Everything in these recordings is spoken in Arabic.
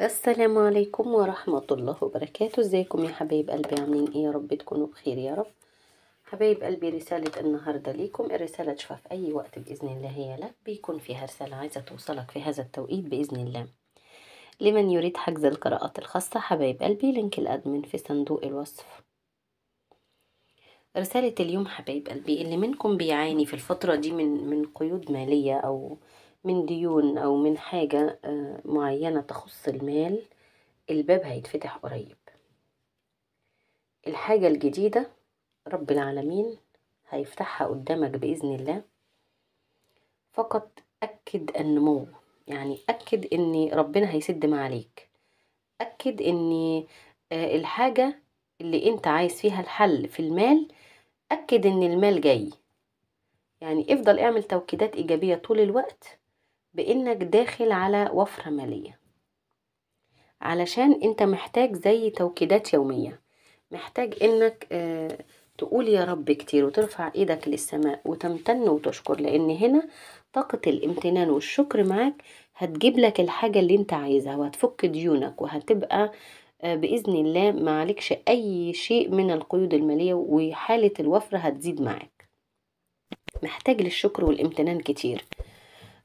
السلام عليكم ورحمة الله وبركاته ازيكم يا حبايب قلبي عاملين ايه يا رب تكونوا بخير يا رب حبايب قلبي رسالة النهاردة ليكم الرسالة تشوفها في اي وقت بإذن الله هي لك بيكون فيها رسالة عايزة توصلك في هذا التوقيت بإذن الله لمن يريد حجز القراءات الخاصة حبايب قلبي لينك الأدمن في صندوق الوصف رسالة اليوم حبايب قلبي اللي منكم بيعاني في الفترة دي من, من قيود مالية أو من ديون أو من حاجة آه، معينة تخص المال الباب هيتفتح قريب الحاجة الجديدة رب العالمين هيفتحها قدامك بإذن الله فقط أكد النمو يعني أكد إن ربنا هيسد ما عليك أكد إن آه، الحاجة اللي أنت عايز فيها الحل في المال أكد إن المال جاي يعني افضل اعمل توكيدات إيجابية طول الوقت بانك داخل على وفرة مالية علشان انت محتاج زي توكيدات يومية محتاج انك آه، تقول يا رب كتير وترفع ايدك للسماء وتمتن وتشكر لان هنا طاقة الامتنان والشكر معاك هتجيب لك الحاجة اللي انت عايزها وهتفك ديونك وهتبقى آه، بإذن الله ما عليكش أي شيء من القيود المالية وحالة الوفرة هتزيد معاك محتاج للشكر والامتنان كتير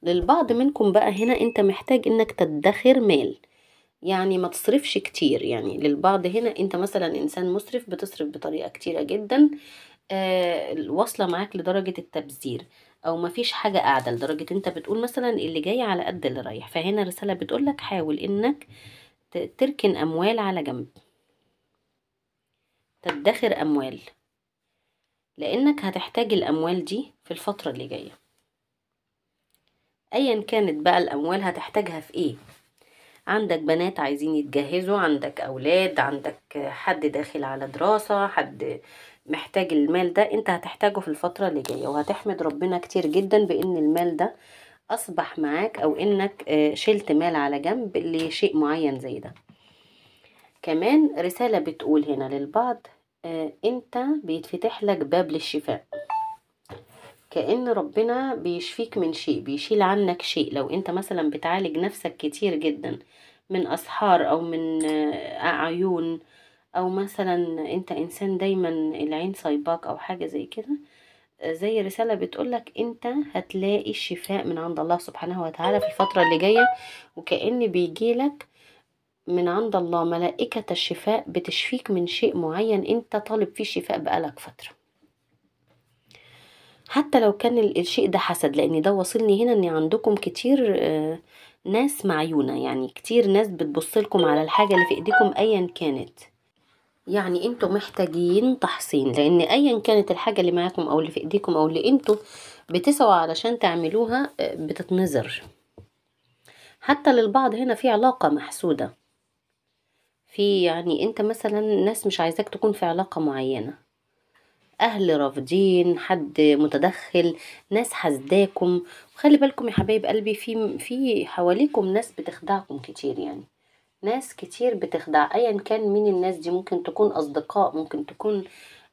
للبعض منكم بقى هنا انت محتاج انك تدخر مال يعني ما تصرفش كتير يعني للبعض هنا انت مثلا انسان مسرف بتصرف بطريقة كتيرة جدا آه واصلة معاك لدرجة التبذير او مفيش حاجة قاعدة لدرجة انت بتقول مثلا اللي جاي على قد اللي رايح فهنا رسالة بتقولك حاول انك تركن اموال على جنب تدخر اموال لانك هتحتاج الاموال دي في الفترة اللي جاية ايا كانت بقى الاموال هتحتاجها في ايه عندك بنات عايزين يتجهزوا عندك اولاد عندك حد داخل على دراسة حد محتاج المال ده انت هتحتاجه في الفترة اللي جاية وهتحمد ربنا كتير جدا بان المال ده اصبح معاك او انك آه، شلت مال على جنب لشيء معين زي ده كمان رسالة بتقول هنا للبعض آه، انت بيتفتح لك باب للشفاء كأن ربنا بيشفيك من شيء بيشيل عنك شيء لو انت مثلا بتعالج نفسك كتير جدا من أسحار أو من آه، عيون أو مثلا انت إنسان دايما العين صايباك أو حاجة زي كده آه، زي رسالة بتقولك انت هتلاقي الشفاء من عند الله سبحانه وتعالى في الفترة اللي جاية وكأن بيجيلك من عند الله ملائكة الشفاء بتشفيك من شيء معين انت طالب فيه الشفاء بقالك فترة حتى لو كان الشيء ده حسد لان ده واصلني هنا ان عندكم كتير آه، ناس معيونة يعني كتير ناس بتبصلكم على الحاجة اللي في ايديكم ايا كانت يعني انتوا محتاجين تحصين لان ايا كانت الحاجة اللي معاكم او اللي في ايديكم او اللي انتوا بتسعوا علشان تعملوها آه، بتتنظر حتى للبعض هنا في علاقة محسودة في يعني انت مثلا ناس مش عايزاك تكون في علاقة معينة اهل رافضين حد متدخل ناس حاسداكم وخلي بالكم يا حبايب قلبي في في حواليكم ناس بتخدعكم كتير يعني ناس كتير بتخدع ايا كان مين الناس دي ممكن تكون اصدقاء ممكن تكون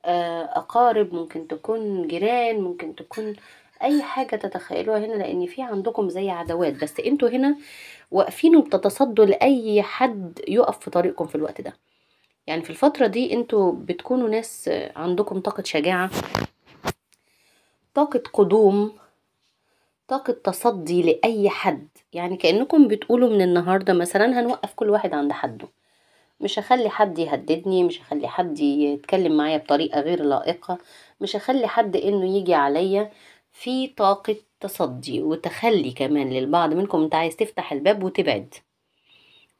آه، اقارب ممكن تكون جيران ممكن تكون اي حاجه تتخيلوها هنا لان في عندكم زي عدوات بس انتوا هنا واقفين وبتتصدوا لاي حد يقف في طريقكم في الوقت ده يعني في الفترة دي انتوا بتكونوا ناس عندكم طاقة شجاعة طاقة قدوم طاقة تصدي لأي حد يعني كأنكم بتقولوا من النهاردة مثلا هنوقف كل واحد عند حده مش هخلي حد يهددني مش هخلي حد يتكلم معايا بطريقة غير لائقة مش هخلي حد انه يجي عليا في طاقة تصدي وتخلي كمان للبعض منكم انت عايز تفتح الباب وتبعد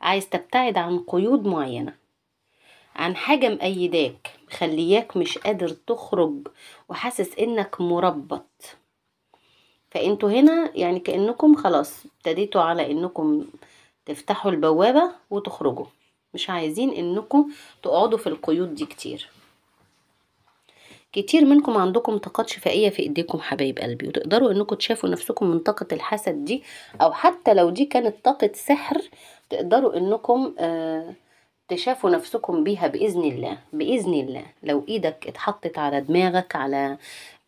عايز تبتعد عن قيود معينة عن حاجة مأيداك مخلياك مش قادر تخرج وحاسس انك مربط فانتوا هنا يعني كأنكم خلاص ابتديتوا على انكم تفتحوا البوابة وتخرجوا مش عايزين انكم تقعدوا في القيود دي كتير كتير منكم عندكم طاقات شفائية في ايديكم حبايب قلبي وتقدروا انكم تشافوا نفسكم من طاقة الحسد دي او حتى لو دي كانت طاقة سحر تقدروا انكم آه تشافوا نفسكم بيها بإذن الله بإذن الله لو إيدك اتحطت على دماغك على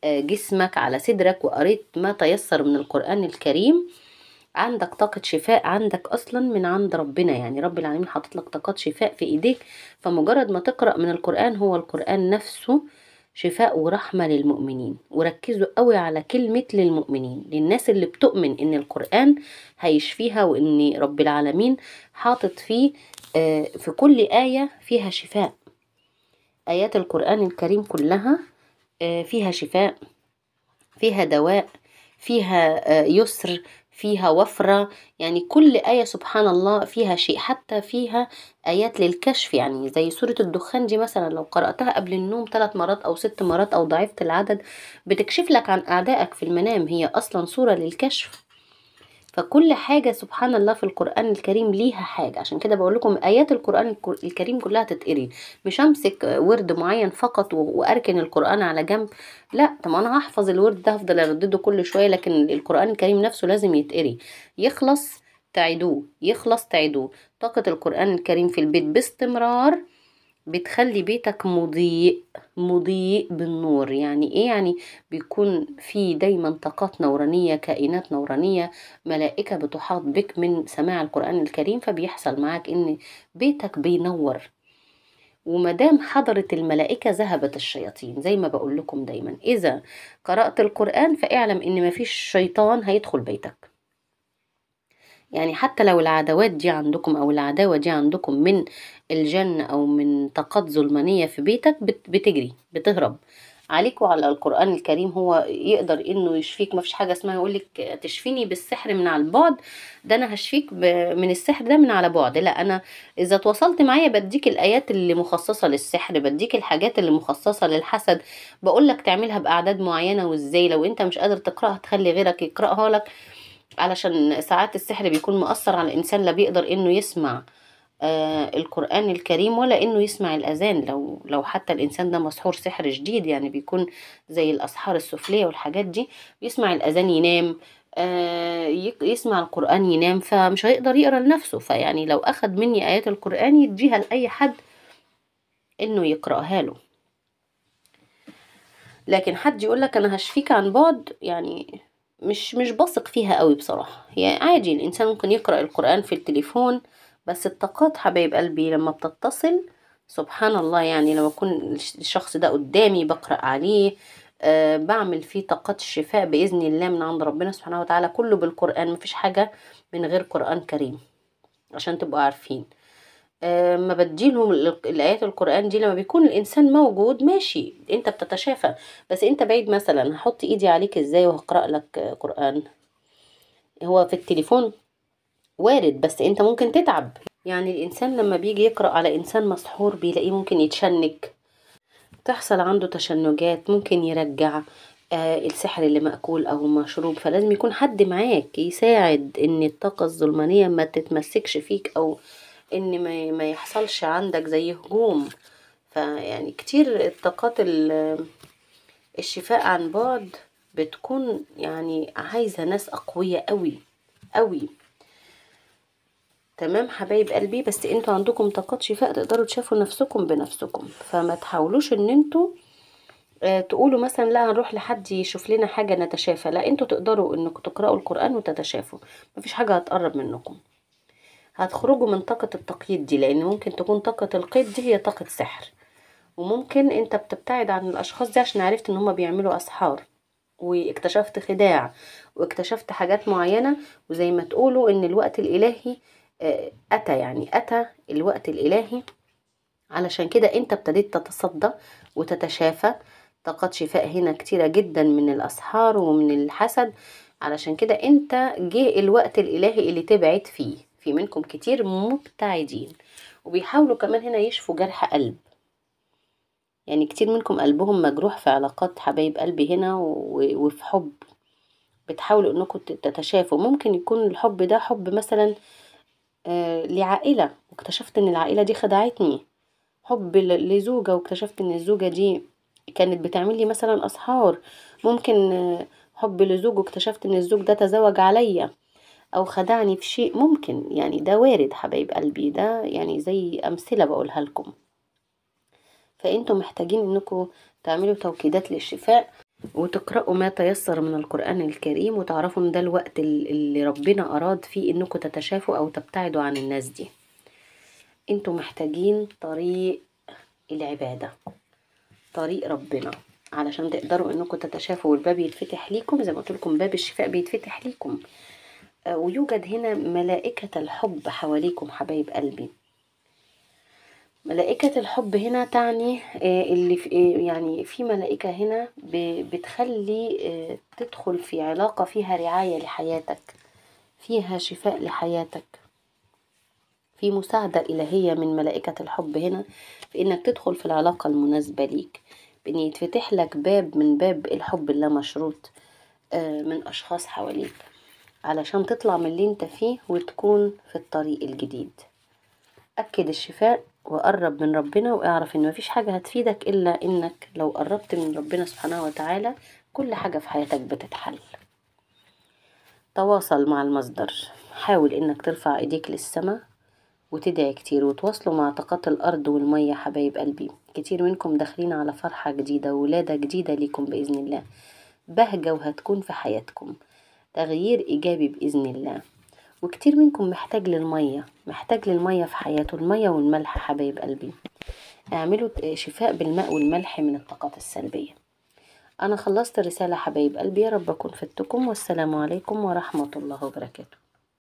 آه، جسمك على صدرك وقريت ما تيسر من القرآن الكريم عندك طاقة شفاء عندك أصلا من عند ربنا يعني رب العالمين حاطط لك طاقات شفاء في إيديك فمجرد ما تقرأ من القرآن هو القرآن نفسه شفاء ورحمة للمؤمنين وركزوا قوي على كلمة للمؤمنين للناس اللي بتؤمن ان القرآن هيشفيها وان رب العالمين حاطط فيه آه، في كل آية فيها شفاء آيات القرآن الكريم كلها آه، فيها شفاء فيها دواء فيها آه، يسر فيها وفرة يعني كل آية سبحان الله فيها شيء حتى فيها آيات للكشف يعني زي سورة الدخان دي مثلا لو قرأتها قبل النوم ثلاث مرات أو ست مرات أو ضعفت العدد بتكشف لك عن أعدائك في المنام هي أصلا سورة للكشف فكل حاجة سبحان الله في القرآن الكريم ليها حاجة عشان كده بقول لكم آيات القرآن الكريم كلها تتقري مش أمسك ورد معين فقط وأركن القرآن على جنب لا طب أنا هحفظ الورد ده هفضل أردده كل شوية لكن القرآن الكريم نفسه لازم يتقري يخلص تعيدوه يخلص تعيدوه طاقة القرآن الكريم في البيت باستمرار بتخلي بيتك مضيء مضيء بالنور يعني ايه يعني بيكون في دايما طاقات نورانية كائنات نورانية ملائكة بتحاط بك من سماع القرآن الكريم فبيحصل معاك ان بيتك بينور ومدام حضرت الملائكة ذهبت الشياطين زي ما بقول لكم دايما إذا قرأت القرآن فاعلم إن مفيش شيطان هيدخل بيتك يعني حتى لو العداوات دي عندكم أو العداوة دي عندكم من الجن أو من طاقات ظلمانية في بيتك بتجري بتهرب عليك وعلى القرآن الكريم هو يقدر انه يشفيك مفيش حاجة اسمها يقولك تشفيني بالسحر من على البعد ده انا هشفيك من السحر ده من على بعد لا انا اذا تواصلت معايا بديك الايات اللي مخصصة للسحر بديك الحاجات اللي مخصصة للحسد بقولك تعملها باعداد معينة وازاي لو انت مش قادر تقرأها تخلي غيرك يقرأها لك علشان ساعات السحر بيكون مؤثر على الإنسان لا بيقدر إنه يسمع آه، القرآن الكريم ولا إنه يسمع الأذان لو لو حتى الإنسان ده مسحور سحر شديد يعني بيكون زي الأسحار السفلية والحاجات دي بيسمع الأذان ينام آه، يسمع القرآن ينام فمش هيقدر يقرا لنفسه فيعني لو أخد مني آيات القرآن يديها لأي حد إنه يقرأها له لكن حد يقولك أنا هشفيك عن بعد يعني مش مش بثق فيها قوي بصراحة يعني عادي الإنسان ممكن يقرأ القرآن في التليفون بس الطاقات حبايب قلبي لما بتتصل سبحان الله يعني لما أكون الشخص ده قدامي بقرأ عليه أه بعمل فيه طاقات الشفاء بإذن الله من عند ربنا سبحانه وتعالى كله بالقرآن مفيش حاجة من غير قرآن كريم عشان تبقوا عارفين آه، ما بديلهم الآيات القرآن دي لما بيكون الإنسان موجود ماشي أنت بتتشافى بس أنت بعيد مثلا هحط إيدي عليك إزاي وهقرأ لك قرآن هو في التليفون وارد بس أنت ممكن تتعب يعني الإنسان لما بيجي يقرأ على إنسان مسحور بيلاقيه ممكن يتشنك تحصل عنده تشنجات ممكن يرجع آه، السحر اللي مأكول أو مشروب فلازم يكون حد معاك يساعد إن الطاقة الظلمانية ما تتمسكش فيك أو ان ما, ما يحصلش عندك زي هجوم فيعني كتير الطاقات الشفاء عن بعد بتكون يعني عايزة ناس أقوياء قوي قوي تمام حبايب قلبي بس انتوا عندكم طاقات شفاء تقدروا تشافوا نفسكم بنفسكم فما تحاولوش ان انتوا آه، تقولوا مثلا لا هنروح لحد يشوف لنا حاجة نتشافى لا انتوا تقدروا انكم تقرأوا القرآن وتتشافوا مفيش حاجة هتقرب منكم هتخرجوا من طاقة التقييد دي لان ممكن تكون طاقة القيد دي هي طاقة سحر وممكن انت بتبتعد عن الاشخاص دي عشان عرفت ان هما بيعملوا اسحار واكتشفت خداع واكتشفت حاجات معينة وزي ما تقولوا ان الوقت الالهي آه، اتى يعني اتى الوقت الالهي علشان كده انت ابتديت تتصدى وتتشافى طاقات شفاء هنا كتيرة جدا من الاسحار ومن الحسد علشان كده انت جه الوقت الالهي اللي تبعد فيه في منكم كتير مبتعدين وبيحاولوا كمان هنا يشفوا جرح قلب يعني كتير منكم قلبهم مجروح في علاقات حبايب قلبي هنا وفي حب بتحاولوا انكم تتشافوا ممكن يكون الحب ده حب مثلا آه، لعائلة واكتشفت ان العائلة دي خدعتني حب لزوجة واكتشفت ان الزوجة دي كانت بتعمل لي مثلا اسحار ممكن آه، حب لزوج واكتشفت ان الزوج ده تزوج عليا أو خدعني في شيء ممكن يعني ده وارد حبايب قلبي ده يعني زي أمثلة بقولها لكم فأنتم محتاجين أنكم تعملوا توكيدات للشفاء وتقرأوا ما تيسر من القرآن الكريم وتعرفوا أن ده الوقت اللي ربنا أراد فيه أنكم تتشافوا أو تبتعدوا عن الناس دي أنتم محتاجين طريق العبادة طريق ربنا علشان تقدروا انكم تتشافوا والباب يتفتح ليكم زي ما قلت لكم باب الشفاء بيتفتح ليكم ويوجد هنا ملائكة الحب حواليكم حبايب قلبي ملائكة الحب هنا تعني آه، اللي في آه، يعني في ملائكة هنا بتخلي آه، تدخل في علاقة فيها رعاية لحياتك فيها شفاء لحياتك في مساعدة إلهية من ملائكة الحب هنا في إنك تدخل في العلاقة المناسبة ليك بإن يتفتح لك باب من باب الحب اللامشروط من أشخاص حواليك علشان تطلع من اللي انت فيه وتكون في الطريق الجديد أكد الشفاء وقرب من ربنا واعرف ان مفيش حاجة هتفيدك الا انك لو قربت من ربنا سبحانه وتعالى كل حاجة في حياتك بتتحل تواصل مع المصدر حاول انك ترفع ايديك للسماء وتدعي كتير وتواصلوا مع طاقات الارض والمية حبايب قلبي كتير منكم داخلين على فرحة جديدة وولادة جديدة ليكم بإذن الله بهجة وهتكون في حياتكم تغيير إيجابي بإذن الله وكتير منكم محتاج للمية محتاج للمية في حياته المية والملح حبايب قلبي اعملوا شفاء بالماء والملح من الطاقات السلبية أنا خلصت الرسالة حبايب قلبي يا رب أكون فدتكم والسلام عليكم ورحمة الله وبركاته